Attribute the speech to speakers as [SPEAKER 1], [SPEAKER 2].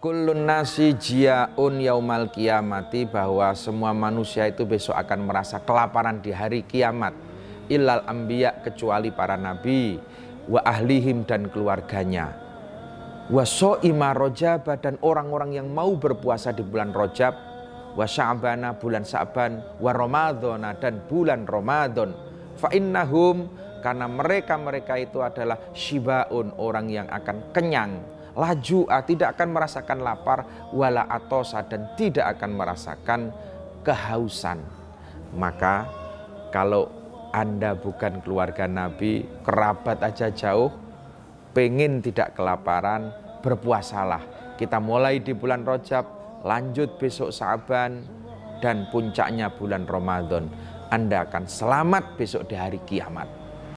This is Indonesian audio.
[SPEAKER 1] Kulun nasi jiaun yaumal kiamati bahwa semua manusia itu besok akan merasa kelaparan di hari kiamat ilal ambiya kecuali para nabi wa ahlihim dan keluarganya wa so'ima rojaba dan orang-orang yang mau berpuasa di bulan rojab wa sya'bana bulan sa'ban wa romadona dan bulan ramadon fa innahum karena mereka-mereka itu adalah shibaun orang yang akan kenyang Laju, ah, tidak akan merasakan lapar wala atosa dan tidak akan merasakan kehausan maka kalau anda bukan keluarga Nabi kerabat aja jauh pengen tidak kelaparan berpuasalah kita mulai di bulan Rojab lanjut besok Saban dan puncaknya bulan Ramadan Anda akan selamat besok di hari kiamat